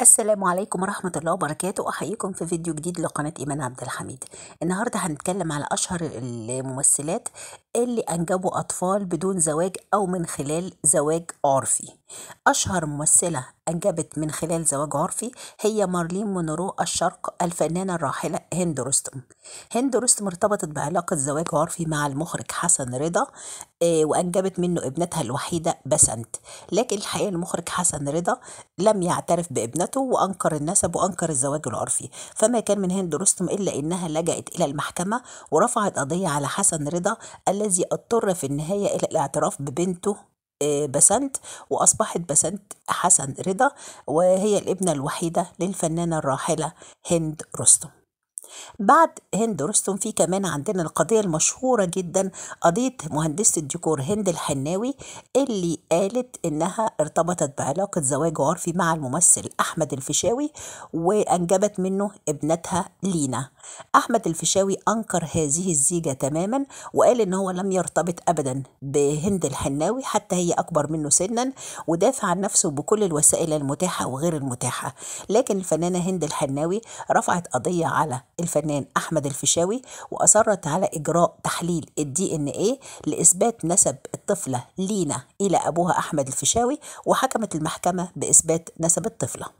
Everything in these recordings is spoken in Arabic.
السلام عليكم ورحمة الله وبركاته أحييكم في فيديو جديد لقناة إيمان عبد الحميد النهاردة هنتكلم على أشهر الممثلات اللي أنجبوا أطفال بدون زواج أو من خلال زواج عرفي أشهر ممثلة أنجبت من خلال زواج عرفي هي مارلين مونرو الشرق الفنانة الراحلة هند رستم هند رستم ارتبطت بعلاقة زواج عرفي مع المخرج حسن رضا آه، وأنجبت منه ابنتها الوحيدة بسنت لكن الحقيقة المخرج حسن رضا لم يعترف بابنته وأنكر النسب وأنكر الزواج العرفي فما كان من هند رستم إلا إنها لجأت إلى المحكمة ورفعت قضية على حسن رضا الذي اضطر في النهاية إلى الاعتراف ببنته آه، بسنت وأصبحت بسنت حسن رضا وهي الابنة الوحيدة للفنانة الراحلة هند رستم بعد هند رستم في كمان عندنا القضية المشهورة جدا قضية مهندسة الديكور هند الحناوي اللي قالت إنها ارتبطت بعلاقة زواج عرفي مع الممثل أحمد الفيشاوي وأنجبت منه ابنتها لينا أحمد الفيشاوي أنكر هذه الزيجة تماما وقال إن هو لم يرتبط أبدا بهند الحناوي حتى هي أكبر منه سنا ودافع عن نفسه بكل الوسائل المتاحة وغير المتاحة لكن الفنانة هند الحناوي رفعت قضية على الفنان أحمد الفيشاوي وأصرت على إجراء تحليل الدي إن إيه لإثبات نسب الطفلة لينا إلى أبوها أحمد الفيشاوي وحكمت المحكمة بإثبات نسب الطفلة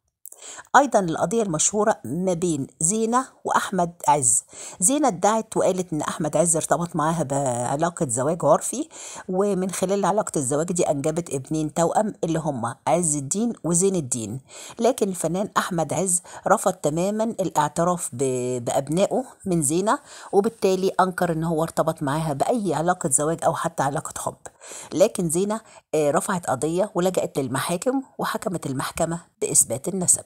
أيضا القضية المشهورة ما بين زينة وأحمد عز زينة ادعت وقالت إن أحمد عز ارتبط معاها بعلاقة زواج عرفي ومن خلال علاقة الزواج دي أنجبت ابنين توأم اللي هما عز الدين وزين الدين لكن الفنان أحمد عز رفض تماما الاعتراف بأبنائه من زينة وبالتالي أنكر إن هو ارتبط معاها بأي علاقة زواج أو حتى علاقة حب لكن زينة آه، رفعت قضية ولجأت للمحاكم وحكمت المحكمة بإثبات النسب